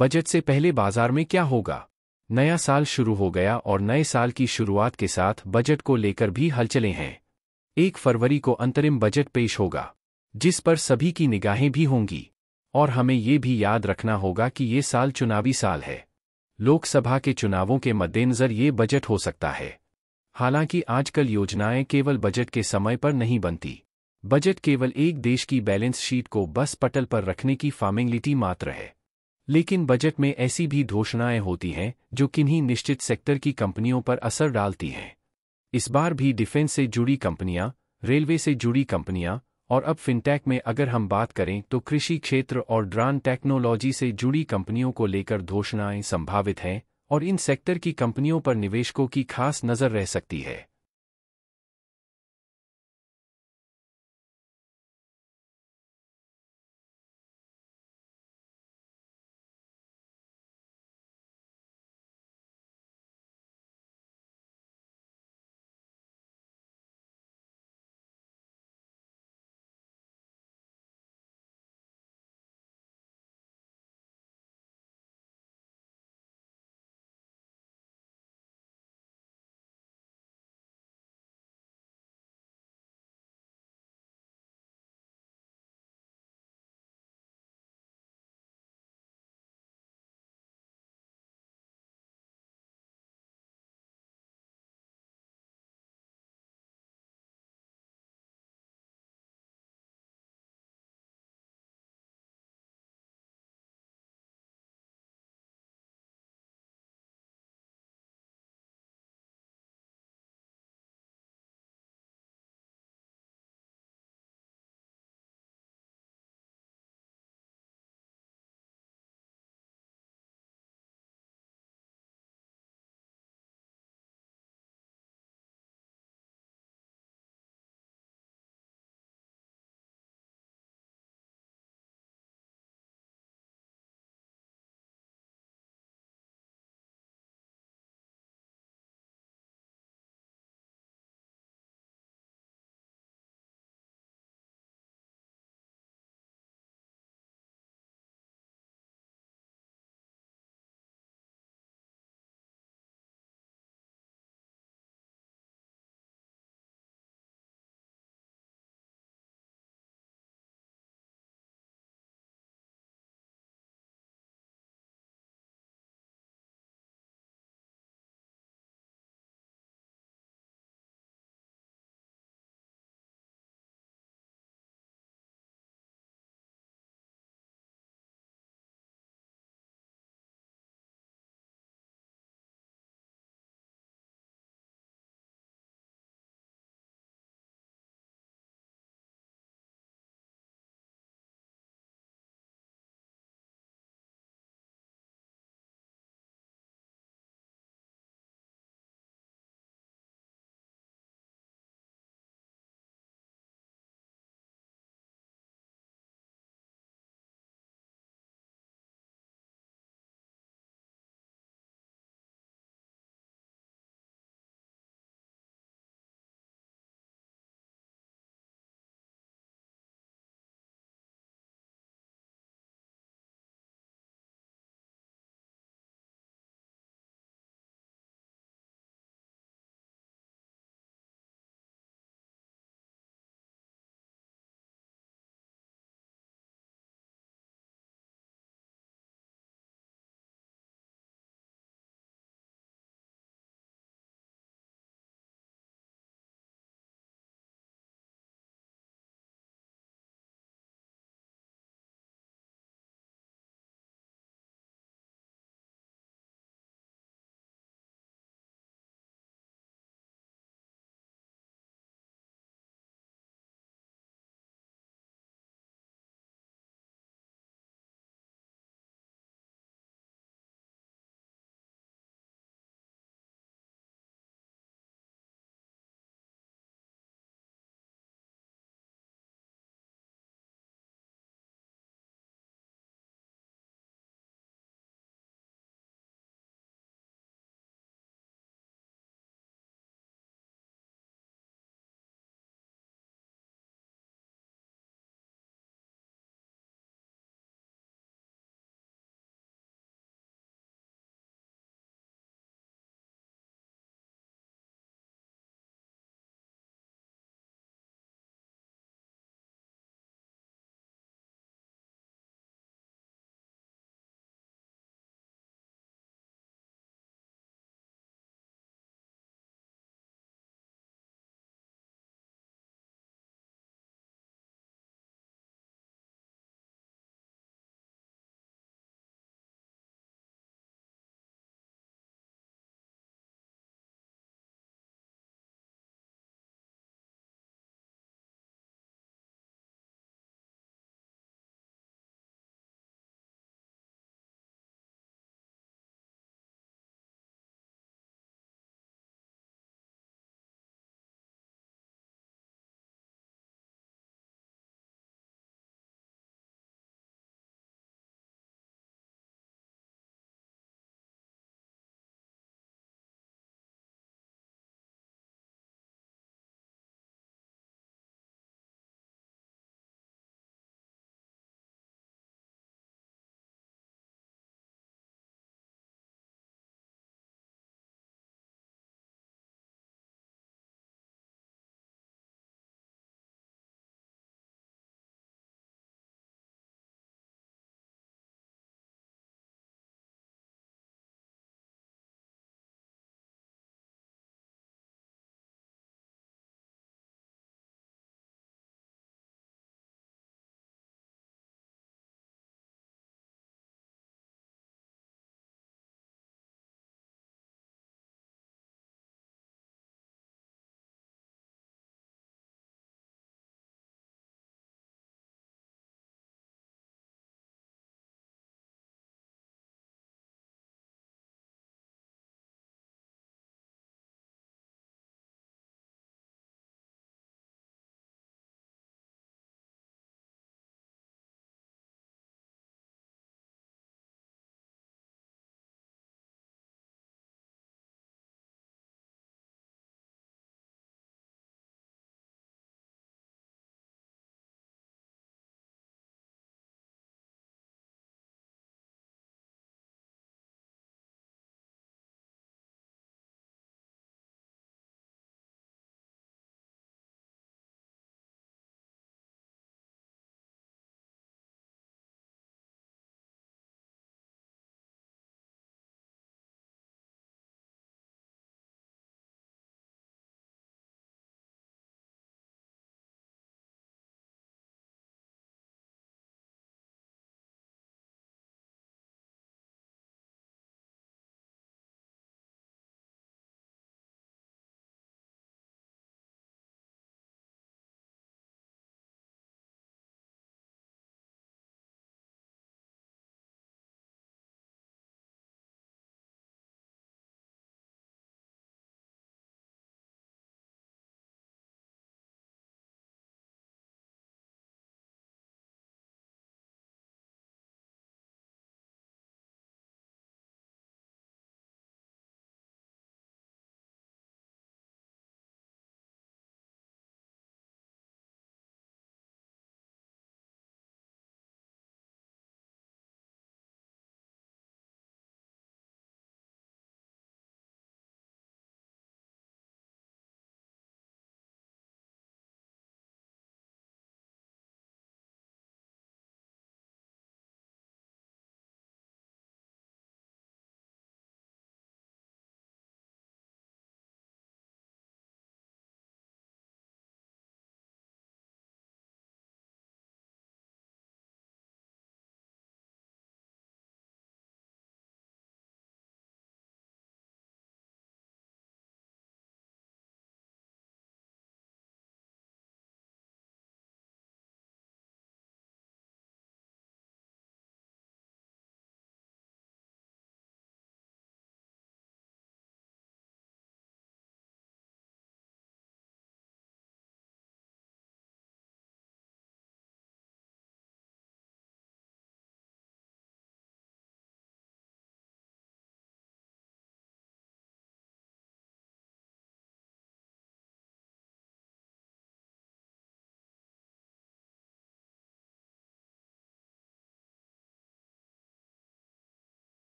budget से पहले बाजार में क्या होगा नया साल शुरू हो गया और नए साल की शुरुआत के साथ बजट को लेकर भी हलचले हैं एक फरवरी को अंतरिम बजट पेश होगा जिस पर सभी की निगाहें भी होंगी और हमें ये भी याद रखना होगा कि ये साल चुनावी साल है लोकसभा के चुनावों के मद्देनज़र ये बजट हो सकता है हालांकि आजकल योजनाएं केवल बजट के समय पर नहीं बनती बजट केवल एक देश की बैलेंस शीट को बस पटल पर रखने की फार्मिंगलिटी मात्र है लेकिन बजट में ऐसी भी घोषणाएं होती हैं जो किन्हीं निश्चित सेक्टर की कंपनियों पर असर डालती हैं इस बार भी डिफेंस से जुड़ी कंपनियां रेलवे से जुड़ी कंपनियां और अब फिनटेक में अगर हम बात करें तो कृषि क्षेत्र और ड्रान टेक्नोलॉजी से जुड़ी कंपनियों को लेकर घोषणाएं संभावित हैं और इन सेक्टर की कंपनियों पर निवेशकों की खास नज़र रह सकती है